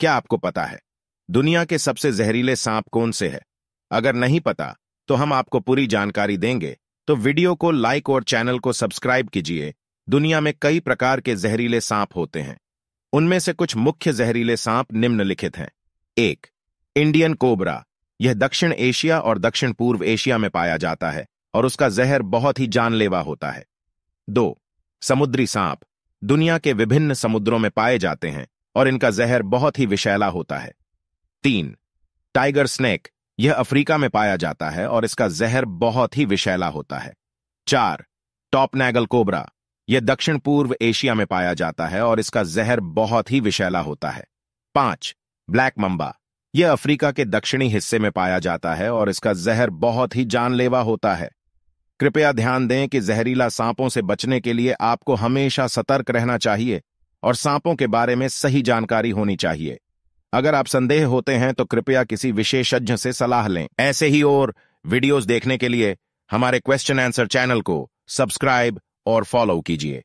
क्या आपको पता है दुनिया के सबसे जहरीले सांप कौन से है अगर नहीं पता तो हम आपको पूरी जानकारी देंगे तो वीडियो को लाइक और चैनल को सब्सक्राइब कीजिए दुनिया में कई प्रकार के जहरीले सांप होते हैं उनमें से कुछ मुख्य जहरीले सांप निम्नलिखित हैं एक इंडियन कोबरा यह दक्षिण एशिया और दक्षिण पूर्व एशिया में पाया जाता है और उसका जहर बहुत ही जानलेवा होता है दो समुद्री सांप दुनिया के विभिन्न समुद्रों में पाए जाते हैं और इनका जहर बहुत ही विषैला होता है तीन टाइगर स्नेक यह अफ्रीका में पाया जाता है और इसका जहर बहुत ही विषैला होता है चार टॉप नैगल कोबरा यह दक्षिण पूर्व एशिया में पाया जाता है और इसका जहर बहुत ही विषैला होता है पांच ब्लैक मम्बा यह अफ्रीका के दक्षिणी हिस्से में पाया जाता है और इसका जहर बहुत ही जानलेवा होता है कृपया ध्यान दें कि जहरीला सांपों से बचने के लिए आपको हमेशा सतर्क रहना चाहिए और सांपों के बारे में सही जानकारी होनी चाहिए अगर आप संदेह होते हैं तो कृपया किसी विशेषज्ञ से सलाह लें ऐसे ही और वीडियोस देखने के लिए हमारे क्वेश्चन आंसर चैनल को सब्सक्राइब और फॉलो कीजिए